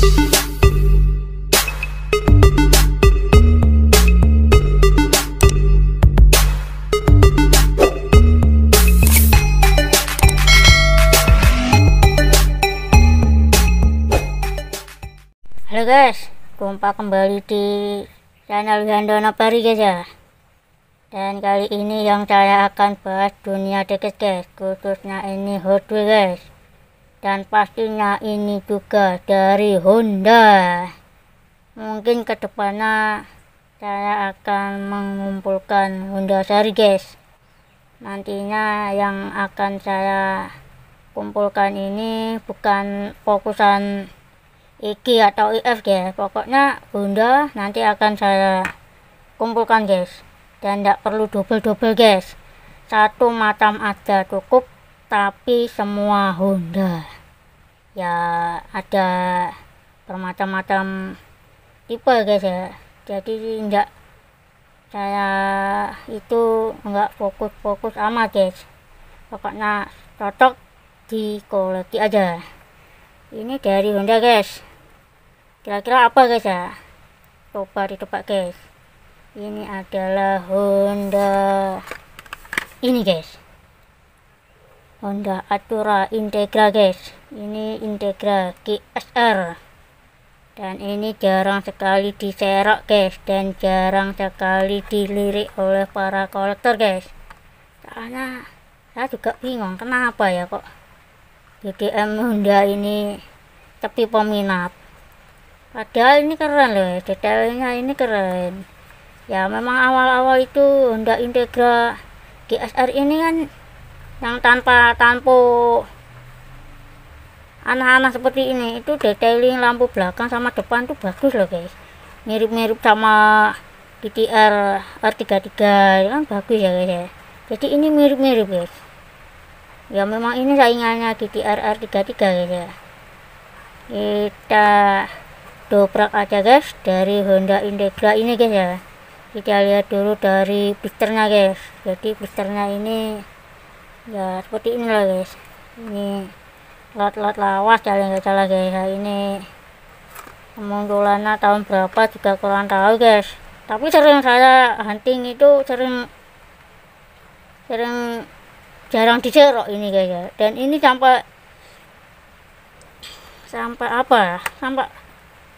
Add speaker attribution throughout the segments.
Speaker 1: Halo guys, jumpa kembali di channel Gandono Pari guys ya Dan kali ini yang saya akan bahas dunia deket guys Khususnya ini Hot guys dan pastinya ini juga dari Honda mungkin kedepannya saya akan mengumpulkan Honda seri guys nantinya yang akan saya kumpulkan ini bukan fokusan iki atau IF guys pokoknya Honda nanti akan saya kumpulkan guys dan tidak perlu double-double guys satu macam ada cukup tapi semua Honda ya ada bermacam-macam tipe guys ya jadi enggak saya itu nggak fokus-fokus sama guys pokoknya cocok di koleksi aja ini dari Honda guys kira-kira apa guys ya coba tempat guys ini adalah Honda ini guys Honda Atura Integra guys ini Integra GSR dan ini jarang sekali diserok guys dan jarang sekali dilirik oleh para kolektor guys karena saya juga bingung kenapa ya kok BBM Honda ini tapi peminat padahal ini keren loh detailnya ini keren ya memang awal-awal itu Honda Integra GSR ini kan yang tanpa tanpo anak-anak seperti ini itu detailing lampu belakang sama depan tuh bagus loh guys mirip-mirip sama GTR R33 kan bagus ya guys ya jadi ini mirip-mirip guys ya memang ini saingannya GTR R33 guys ya kita dobrak aja guys dari Honda Integra ini guys ya kita lihat dulu dari blisternya guys jadi blisternya ini ya seperti ini lah guys ini lot-lot lawas kalian nggak salah guys nah, ini kemunculannya tahun berapa juga kurang tahu guys tapi sering saya hunting itu sering sering jarang dicerok ini guys ya. dan ini sampai sampai apa ya sampai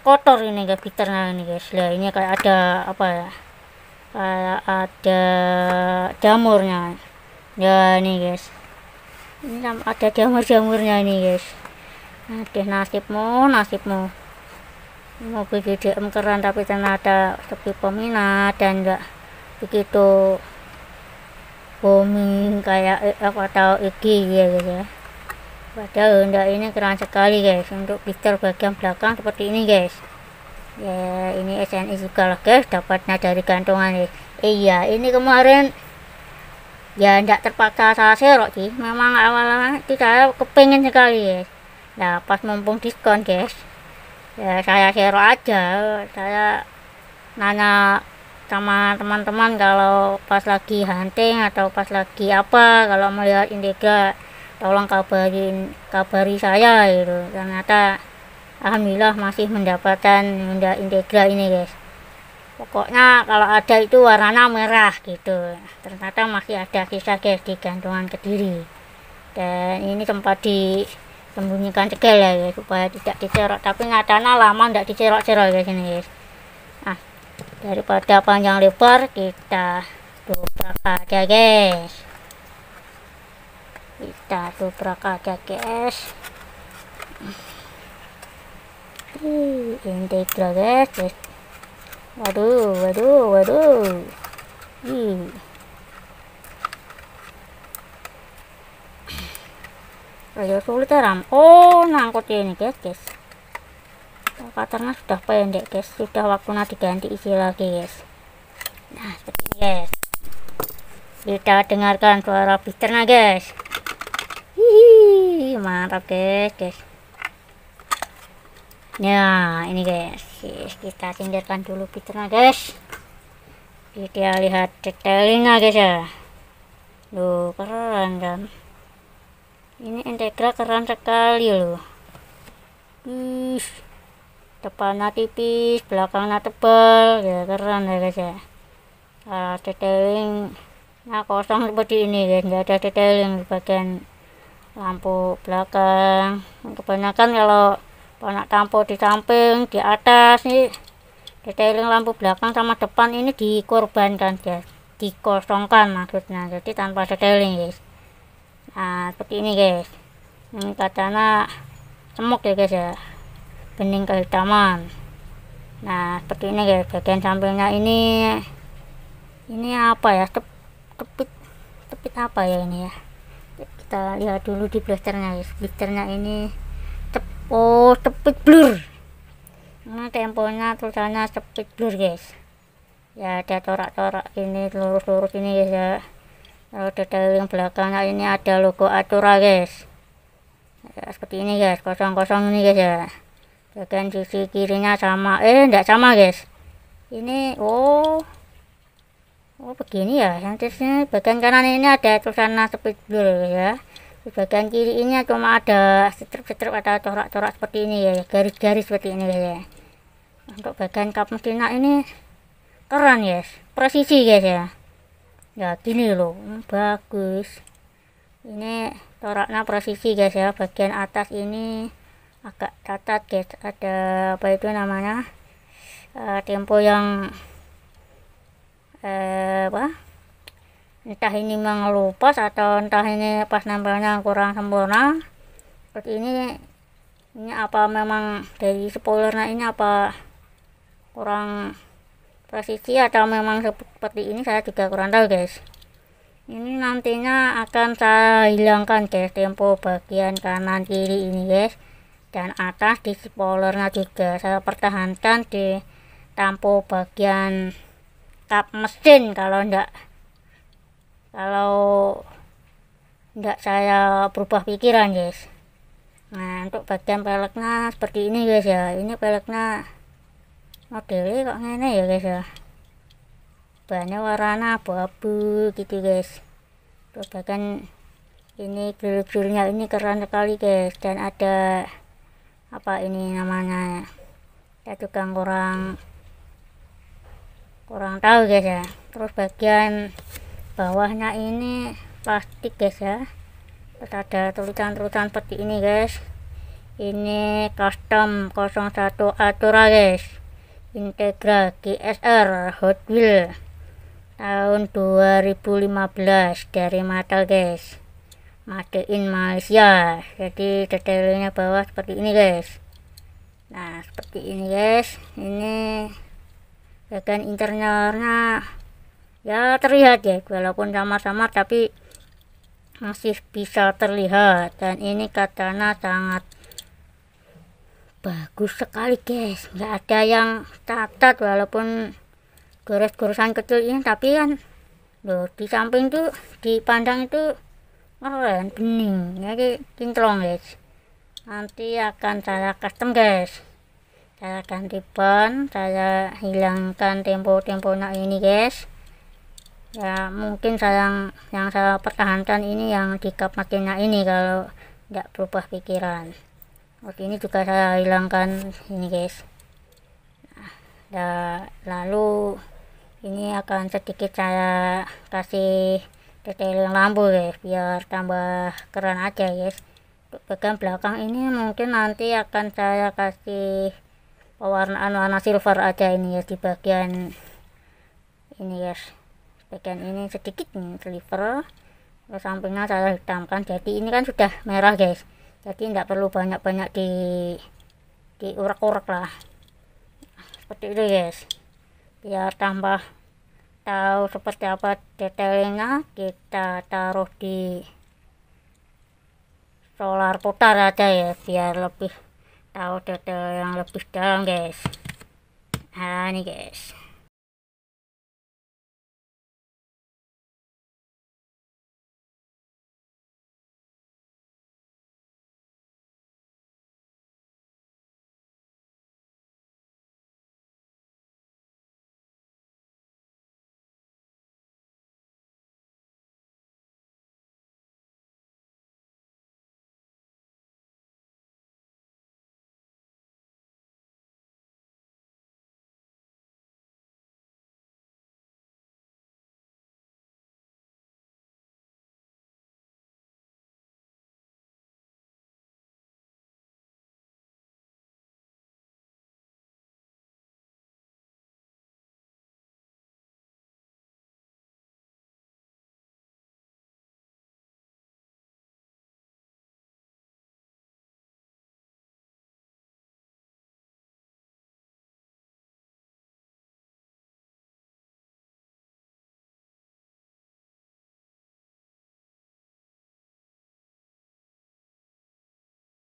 Speaker 1: kotor ini guys bitternya ini guys lah ini kayak ada apa ya kayak ada jamurnya ya nih guys ini ada jamur-jamurnya ini guys aduh nasibmu nasibmu mau DM keren tapi ternyata tapi peminat dan enggak begitu booming kayak IF eh, atau IG ya guys ya padahal Honda ini keren sekali guys untuk picture bagian belakang seperti ini guys ya ini SNI juga lah guys dapatnya dari gantungan guys iya ini kemarin ya tidak terpaksa salah serok sih memang awal-awal saya kepengen sekali ya nah pas mumpung diskon guys ya saya serok aja saya nanya sama teman-teman kalau pas lagi hunting atau pas lagi apa kalau melihat indega tolong kabarin kabari saya gitu ternyata alhamdulillah masih mendapatkan Honda Integra ini guys pokoknya kalau ada itu warna merah gitu ternyata masih ada kisah guys di gantungan kediri dan ini tempat disembunyikan segel ya guys ya, supaya tidak dicerok tapi ngatana lama tidak dicerok-cerok guys ya, ini guys ya. nah daripada panjang lebar kita dobrak aja guys kita dobrak aja guys integral guys Waduh, waduh, waduh. Hmm. Ayo sulit ya, ram. Oh, ngangkut ini guys, guys. Cutternya sudah pendek guys, sudah waktunya diganti isi lagi guys. Nah, seperti ini guys. Kita dengarkan suara pisternya, guys. Hihi, mantap guys, guys. Nah, ini guys kita singkirkan dulu fiturnya, guys kita lihat detailnya guys ya loh keren kan ini integra keren sekali loh Ih, depannya tipis belakangnya tebal ya keren ya guys ya nah, detailing nah kosong seperti ini guys nggak ada detailing di bagian lampu belakang kebanyakan kalau Anak tampo di samping, di atas nih. Detailing lampu belakang sama depan ini dikorbankan ya. Dikosongkan maksudnya. Jadi tanpa detailing, guys. Nah, seperti ini, guys. Ini katana semok ya, guys ya. Bening kehitaman. Nah, seperti ini, guys. Bagian sampingnya ini ini apa ya? Tep, tepit tepit apa ya ini ya? Kita lihat dulu di blasternya, guys. Blasternya ini oh speed blur nah temponya tulisannya speed blur guys ya ada corak-corak ini lurus-lurus ini guys ya lalu detail yang belakangnya ini ada logo Acura guys ya, seperti ini guys kosong-kosong ini guys ya bagian sisi kirinya sama eh enggak sama guys ini oh oh begini ya yang bagian kanan ini ada tulisan speed blur ya di bagian kiri ini cuma ada strip-strip atau corak-corak seperti ini ya, ya garis-garis seperti ini ya, ya. untuk bagian kap mesin ini keren ya presisi guys ya, ya ya gini loh bagus ini coraknya presisi guys ya bagian atas ini agak catat guys ada apa itu namanya uh, tempo yang uh, apa entah ini mengelupas atau entah ini pas nempelnya kurang sempurna seperti ini ini apa memang dari spoilernya ini apa kurang presisi atau memang seperti ini saya juga kurang tahu guys ini nantinya akan saya hilangkan guys tempo bagian kanan kiri ini guys dan atas di spoilernya juga saya pertahankan di tampo bagian kap mesin kalau enggak kalau enggak saya berubah pikiran guys nah untuk bagian peleknya seperti ini guys ya ini peleknya modelnya kok ini ya guys ya banyak warna abu-abu gitu guys terus bagian ini grill-grillnya ini keren sekali guys dan ada apa ini namanya ya juga kurang kurang tahu guys ya terus bagian bawahnya ini plastik guys ya terus ada tulisan-tulisan seperti ini guys ini custom 01 Atura guys Integra GSR Hot Wheel tahun 2015 dari Mata guys Made in Malaysia jadi detailnya bawah seperti ini guys nah seperti ini guys ini bagian internalnya ya terlihat ya walaupun sama-sama tapi masih bisa terlihat dan ini katana sangat bagus sekali guys nggak ada yang catat walaupun gores-goresan kecil ini tapi kan loh di samping tuh dipandang itu keren bening jadi ya, kinclong guys nanti akan saya custom guys saya akan ban saya hilangkan tempo-tempo nak ini guys ya mungkin sayang yang saya pertahankan ini yang di cup makinnya ini kalau tidak berubah pikiran oke ini juga saya hilangkan ini guys nah, ya, lalu ini akan sedikit saya kasih detailing lampu guys biar tambah keren aja guys untuk bagian belakang ini mungkin nanti akan saya kasih pewarnaan warna silver aja ini ya di bagian ini guys bagian ini sedikit nih sliver ke sampingnya saya hitamkan jadi ini kan sudah merah guys jadi nggak perlu banyak-banyak di urak urak lah seperti itu guys biar tambah tahu seperti apa detailnya kita taruh di solar putar aja ya biar lebih tahu detail yang lebih dalam guys nah ini guys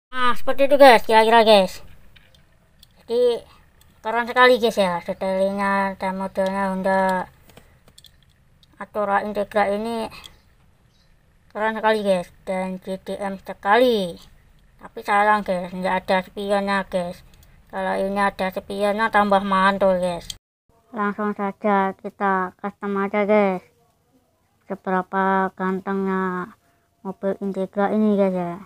Speaker 1: Nah, seperti itu guys, kira-kira guys. Jadi keren sekali guys ya, detailnya dan modelnya Honda Atora Integra ini keren sekali guys dan GDM sekali. Tapi sayang guys, nggak ada spionnya guys. Kalau ini ada spionnya tambah mantul guys. Langsung saja kita custom aja guys. Seberapa gantengnya mobil Integra ini guys ya.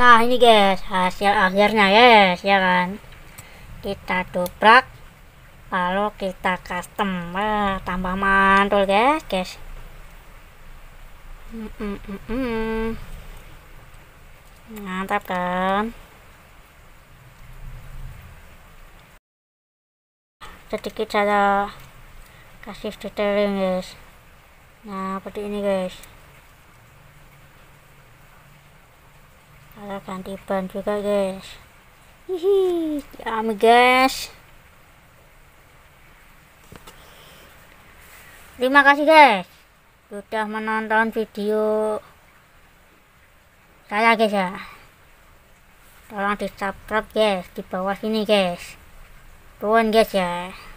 Speaker 1: nah ini guys hasil akhirnya guys ya kan kita dobrak lalu kita custom wah tambah mantul guys guys mm, mm -mm -mm. mantap kan sedikit saja kasih detailing guys nah seperti ini guys ada ganti ban juga guys hihi ya, guys terima kasih guys sudah menonton video saya guys ya tolong di subscribe guys di bawah sini guys tuan guys ya